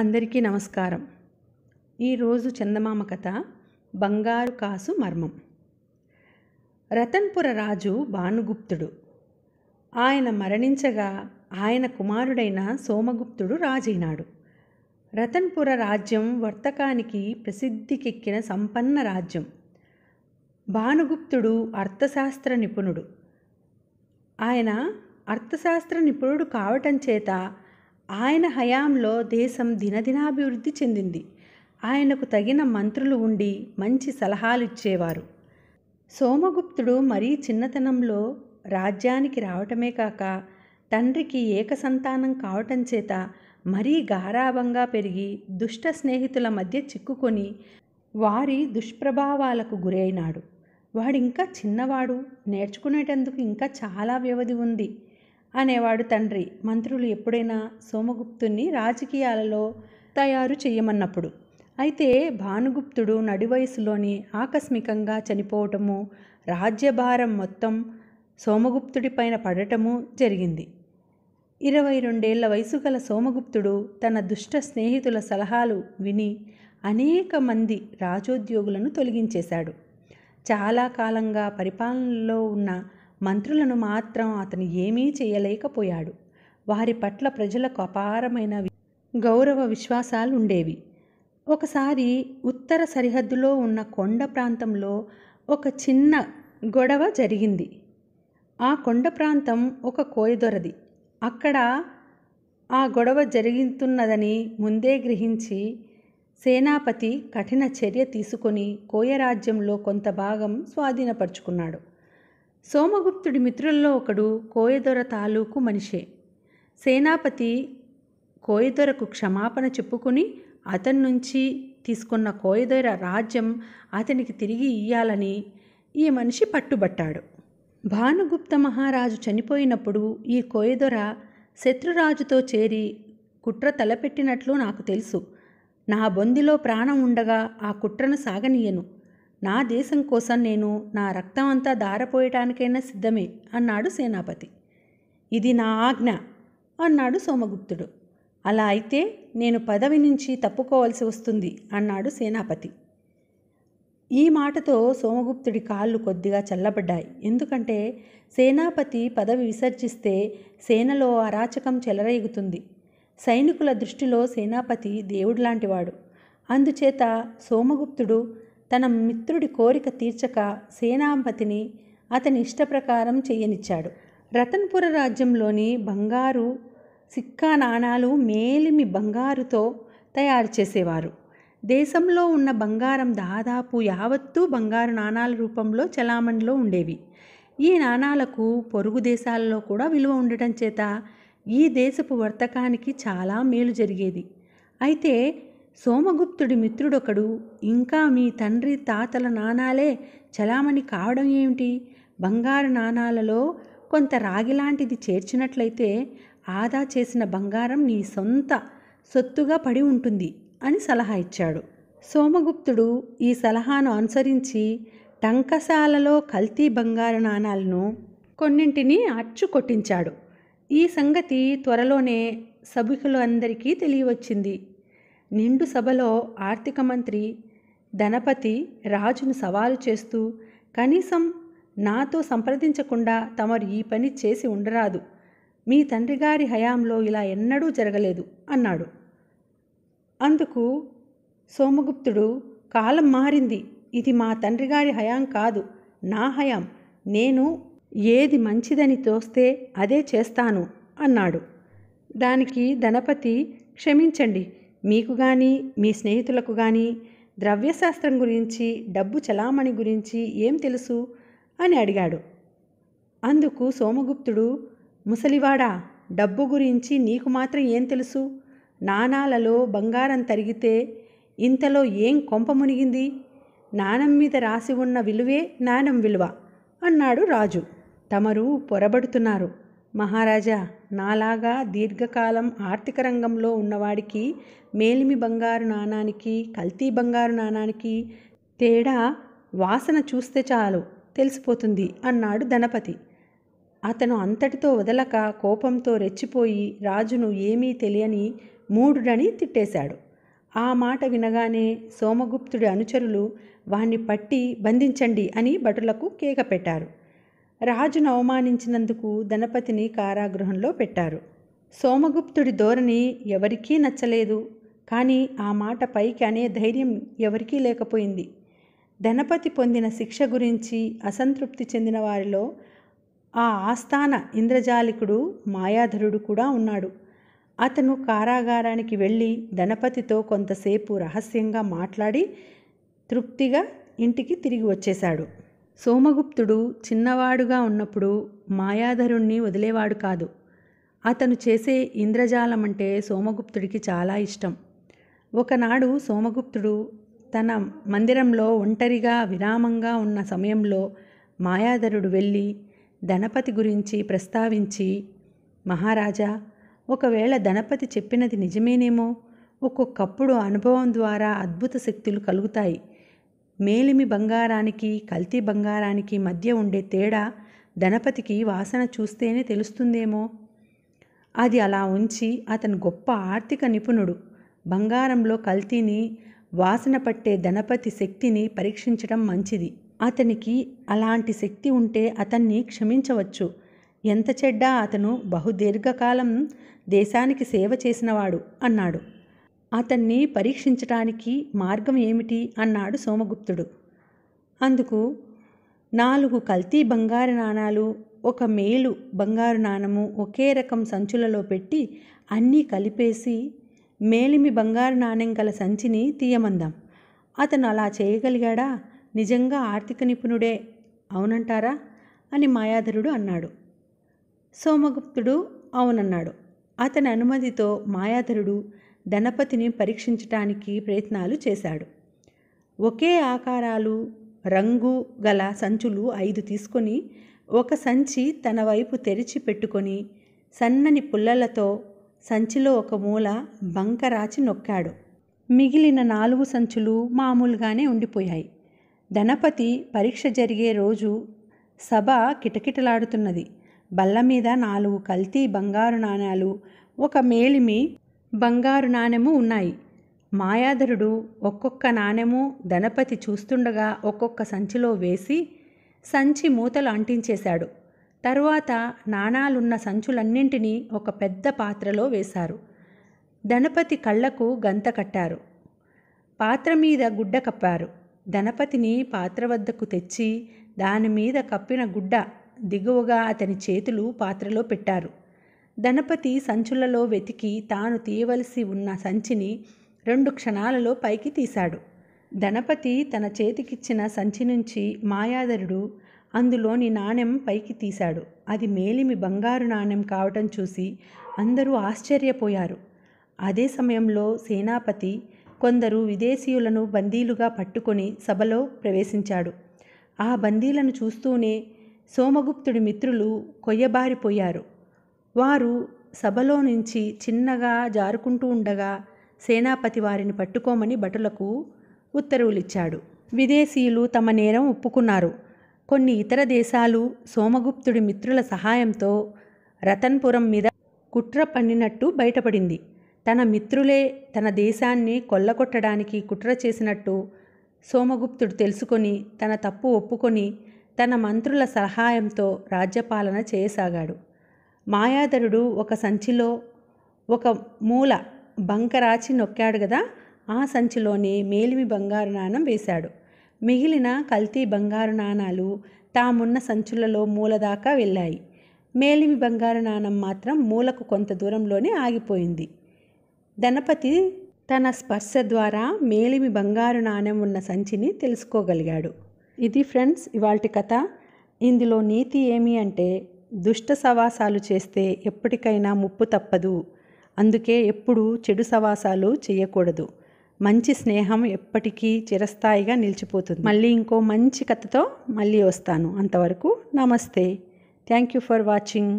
అందరికీ నమస్కారం ఈరోజు చందమామ కథ బంగారు కాసు మర్మం రతన్పుర రాజు భానుగుప్తుడు ఆయన మరణించగా ఆయన కుమారుడైన సోమగుప్తుడు రాజైనాడు రతన్పుర రాజ్యం వర్తకానికి ప్రసిద్ధికెక్కిన సంపన్న రాజ్యం భానుగుప్తుడు అర్థశాస్త్ర నిపుణుడు ఆయన అర్థశాస్త్ర నిపుణుడు కావటం చేత ఆయన హయాంలో దేశం దినదినాభివృద్ధి చెందింది ఆయనకు తగిన మంత్రులు ఉండి మంచి సలహాలు ఇచ్చేవారు సోమగుప్తుడు మరీ చిన్నతనంలో రాజ్యానికి రావటమే కాక తండ్రికి ఏకసంతానం కావటం చేత మరీ గారాభంగా పెరిగి దుష్ట స్నేహితుల మధ్య చిక్కుకొని వారి దుష్ప్రభావాలకు గురైనాడు వాడింకా చిన్నవాడు నేర్చుకునేటందుకు ఇంకా చాలా వ్యవధి ఉంది అనేవాడు తండ్రి మంత్రులు ఎప్పుడైనా సోమగుప్తుని రాజకీయాలలో తయారు చేయమన్నప్పుడు అయితే భానుగుప్తుడు నడివయసులోని ఆకస్మికంగా చనిపోవటము రాజ్యభారం మొత్తం సోమగుప్తుడిపైన పడటము జరిగింది ఇరవై రెండేళ్ల వయసు గల సోమగుప్తుడు తన దుష్ట స్నేహితుల సలహాలు విని అనేక మంది రాజోద్యోగులను తొలగించేశాడు చాలా కాలంగా పరిపాలనలో ఉన్న మంత్రులను మాత్రం అతను ఏమీ చేయలేకపోయాడు వారి పట్ల ప్రజలకు అపారమైన గౌరవ విశ్వాసాలు ఉండేవి ఒకసారి ఉత్తర సరిహద్దులో ఉన్న కొండ ప్రాంతంలో ఒక చిన్న గొడవ జరిగింది ఆ కొండ ప్రాంతం ఒక కోయదొరది అక్కడ ఆ గొడవ జరుగుతున్నదని ముందే గ్రహించి సేనాపతి కఠిన చర్య తీసుకొని కోయరాజ్యంలో కొంత భాగం స్వాధీనపరుచుకున్నాడు సోమగుప్తుడి మిత్రుల్లో ఒకడు కోయదొర తాలూకు మనిషే సేనాపతి కోయదొరకు క్షమాపణ చెప్పుకుని అతని నుంచి తీసుకున్న కోయదొర రాజ్యం అతనికి తిరిగి ఇయ్యాలని ఈ మనిషి పట్టుబట్టాడు భానుగుప్త మహారాజు చనిపోయినప్పుడు ఈ కోయదొర శత్రురాజుతో చేరి కుట్ర తలపెట్టినట్లు నాకు తెలుసు నా బొందిలో ప్రాణం ఉండగా ఆ కుట్రను సాగనీయను నా దేశం కోసం నేను నా రక్తం అంతా దారపోయటానికైనా సిద్ధమే అన్నాడు సేనాపతి ఇది నా ఆజ్ఞ అన్నాడు సోమగుప్తుడు అలా అయితే నేను పదవి నుంచి తప్పుకోవాల్సి వస్తుంది అన్నాడు సేనాపతి ఈ మాటతో సోమగుప్తుడి కాళ్ళు కొద్దిగా చల్లబడ్డాయి ఎందుకంటే సేనాపతి పదవి విసర్జిస్తే సేనలో అరాచకం చెలరేగుతుంది సైనికుల దృష్టిలో సేనాపతి దేవుడు లాంటివాడు అందుచేత సోమగుప్తుడు తన మిత్రుడి కోరిక తీర్చక సేనాంపతిని అతని ఇష్టప్రకారం చేయనిచ్చాడు రతన్పుర రాజ్యంలోని బంగారు సిక్కా నాణాలు మేలిమి బంగారుతో తయారు చేసేవారు దేశంలో ఉన్న బంగారం దాదాపు యావత్తూ బంగారు నాణాల రూపంలో చలామణిలో ఉండేవి ఈ నాణాలకు పొరుగు దేశాలలో కూడా విలువ ఉండటం చేత ఈ దేశపు వర్తకానికి చాలా మేలు జరిగేది అయితే సోమగుప్తుడి మిత్రుడొకడు ఇంకా మీ తండ్రి తాతల నాణాలే చలామణి కావడం ఏమిటి బంగారు నాణాలలో కొంత రాగిలాంటిది చేర్చినట్లయితే ఆదా చేసిన బంగారం నీ సొంత సొత్తుగా పడి ఉంటుంది అని సలహా ఇచ్చాడు సోమగుప్తుడు ఈ సలహాను అనుసరించి టంకశాలలో కల్తీ బంగారు నాణాలను కొన్నింటిని అచ్చు కొట్టించాడు ఈ సంగతి త్వరలోనే సభికులందరికీ తెలియవచ్చింది నిండు సభలో ఆర్థిక మంత్రి ధనపతి రాజును సవాలు చేస్తూ కనీసం నాతో సంప్రదించకుండా తమరు ఈ పని చేసి ఉండరాదు మీ తండ్రి గారి హయాంలో ఇలా ఎన్నడూ జరగలేదు అన్నాడు అందుకు సోమగుప్తుడు కాలం మారింది ఇది మా తండ్రి గారి హయాం కాదు నా హయాం నేను ఏది మంచిదని తోస్తే అదే చేస్తాను అన్నాడు దానికి ధనపతి క్షమించండి మీకు కానీ మీ స్నేహితులకు కానీ ద్రవ్యశాస్త్రం గురించి డబ్బు చలామణి గురించి ఏం తెలుసు అని అడిగాడు అందుకు సోమగుప్తుడు ముసలివాడా డబ్బు గురించి నీకు మాత్రం ఏం తెలుసు నాణాలలో బంగారం తరిగితే ఇంతలో ఏం కొంప మునిగింది నాణం మీద రాసి ఉన్న విలువే నాణం విలువ అన్నాడు రాజు తమరు పొరబడుతున్నారు మహారాజా నాలాగా దీర్ఘకాలం ఆర్థిక రంగంలో ఉన్నవాడికి మేలిమి బంగారు నాణానికి కల్తీ బంగారు నాణానికి తేడా వాసన చూస్తే చాలు తెలిసిపోతుంది అన్నాడు ధనపతి అతను అంతటితో వదలక కోపంతో రెచ్చిపోయి రాజును ఏమీ తెలియని మూడుడని తిట్టేశాడు ఆ మాట వినగానే సోమగుప్తుడి అనుచరులు వాణ్ణి పట్టి బంధించండి అని భటులకు కేక పెట్టారు రాజును అవమానించినందుకు ధనపతిని కారాగృహంలో పెట్టారు సోమగుప్తుడి ధోరణి ఎవరికీ నచ్చలేదు కానీ ఆ మాట పైకి అనే ధైర్యం ఎవరికీ లేకపోయింది ధనపతి పొందిన శిక్ష గురించి అసంతృప్తి చెందిన వారిలో ఆ ఆస్థాన ఇంద్రజాలికుడు మాయాధరుడు కూడా ఉన్నాడు అతను కారాగారానికి వెళ్ళి ధనపతితో కొంతసేపు రహస్యంగా మాట్లాడి తృప్తిగా ఇంటికి తిరిగి వచ్చేశాడు సోమగుప్తుడు చిన్నవాడుగా ఉన్నప్పుడు మాయాధరుణ్ణి వదిలేవాడు కాదు అతను చేసే ఇంద్రజాలం అంటే సోమగుప్తుడికి చాలా ఇష్టం ఒకనాడు సోమగుప్తుడు తన మందిరంలో ఒంటరిగా విరామంగా ఉన్న సమయంలో మాయాధరుడు వెళ్ళి ధనపతి గురించి ప్రస్తావించి మహారాజా ఒకవేళ ధనపతి చెప్పినది నిజమేనేమో ఒక్కొక్కప్పుడు అనుభవం ద్వారా అద్భుత శక్తులు కలుగుతాయి మేలిమి బంగారానికి కల్తీ బంగారానికి మధ్య ఉండే తేడా ధనపతికి వాసన చూస్తేనే తెలుస్తుందేమో అది అలా ఉంచి అతను గొప్ప ఆర్థిక నిపుణుడు బంగారంలో కల్తీని వాసన పట్టే ధనపతి శక్తిని పరీక్షించడం మంచిది అతనికి అలాంటి శక్తి ఉంటే అతన్ని క్షమించవచ్చు ఎంత చెడ్డా అతను బహుదీర్ఘకాలం దేశానికి సేవ చేసినవాడు అన్నాడు అతన్ని పరీక్షించటానికి మార్గం ఏమిటి అన్నాడు సోమగుప్తుడు అందుకు నాలుగు కల్తీ బంగారు నాణాలు ఒక మేలు బంగారు నాణము ఒకే రకం సంచులలో పెట్టి అన్నీ కలిపేసి మేలిమి బంగారు నాణ్యం గల సంచిని తీయమందాం అతను అలా చేయగలిగాడా నిజంగా ఆర్థిక నిపుణుడే అవునంటారా అని మాయాధరుడు అన్నాడు సోమగుప్తుడు అవునన్నాడు అతని అనుమతితో మాయాధరుడు ధనపతిని పరీక్షించటానికి ప్రయత్నాలు చేశాడు ఒకే ఆకారాలు రంగు గల సంచులు ఐదు తీసుకొని ఒక సంచి తన వైపు తెరిచి పెట్టుకొని సన్నని పుల్లలతో సంచిలో ఒక మూల బంక రాచి నొక్కాడు మిగిలిన నాలుగు సంచులు మామూలుగానే ఉండిపోయాయి దణపతి పరీక్ష జరిగే రోజు సభ కిటకిటలాడుతున్నది బల్ల మీద నాలుగు కల్తీ బంగారు నాణాలు ఒక మేలిమి బంగారు నాణెము ఉన్నాయి మాయాధరుడు ఒక్కొక్క నాణెము ధనపతి చూస్తుండగా ఒక్కొక్క సంచిలో వేసి సంచి మూతలు అంటించేశాడు తరువాత నాణాలున్న సంచులన్నింటినీ ఒక పెద్ద పాత్రలో వేశారు దణపతి కళ్ళకు గంత కట్టారు పాత్ర మీద గుడ్డ కప్పారు ధనపతిని పాత్ర వద్దకు తెచ్చి దానిమీద కప్పిన గుడ్డ దిగువగా అతని చేతులు పాత్రలో పెట్టారు ధనపతి సంచులలో వెతికి తాను తీయవలసి ఉన్న సంచిని రెండు క్షణాలలో పైకి తీశాడు ధనపతి తన చేతికిచ్చిన సంచి నుంచి మాయాధరుడు అందులోని నాణెం పైకి తీశాడు అది మేలిమి బంగారు నాణెం కావటం చూసి అందరూ ఆశ్చర్యపోయారు అదే సమయంలో సేనాపతి కొందరు విదేశీయులను బందీలుగా పట్టుకొని సభలో ప్రవేశించాడు ఆ బందీలను చూస్తూనే సోమగుప్తుడి మిత్రులు కొయ్యబారిపోయారు వారు సభలో నుంచి చిన్నగా జారుకుంటూ ఉండగా సేనాపతి వారిని పట్టుకోమని భటులకు ఉత్తర్వులిచ్చాడు విదేశీయులు తమ నేరం ఒప్పుకున్నారు కొన్ని ఇతర దేశాలు సోమగుప్తుడి మిత్రుల సహాయంతో రతన్పురం మీద కుట్ర పన్నినట్టు బయటపడింది తన మిత్రులే తన దేశాన్ని కొల్లగొట్టడానికి కుట్ర చేసినట్టు సోమగుప్తుడు తెలుసుకొని తన తప్పు ఒప్పుకొని తన మంత్రుల సహాయంతో రాజ్యపాలన చేయసాగాడు మాయాధరుడు ఒక సంచిలో ఒక మూల బంకరాచి నొక్కాడు కదా ఆ సంచిలోనే మేలిమి బంగారు నాణం వేశాడు మిగిలిన కల్తీ బంగారు నాణాలు తామున్న సంచులలో మూల దాకా వెళ్ళాయి మేలిమి బంగారు నాణం మాత్రం మూలకు కొంత దూరంలోనే ఆగిపోయింది దనపతి తన స్పర్శ ద్వారా మేలిమి బంగారు నాణ్యం ఉన్న సంచిని తెలుసుకోగలిగాడు ఇది ఫ్రెండ్స్ ఇవాల్టి కథ ఇందులో నీతి ఏమి అంటే దుష్ట సవాసాలు చేస్తే ఎప్పటికైనా ముప్పు తప్పదు అందుకే ఎప్పుడూ చెడు సవాసాలు చేయకూడదు మంచి స్నేహం ఎప్పటికీ చిరస్థాయిగా నిలిచిపోతుంది మళ్ళీ ఇంకో మంచి కథతో మళ్ళీ వస్తాను అంతవరకు నమస్తే థ్యాంక్ యూ ఫర్ వాచింగ్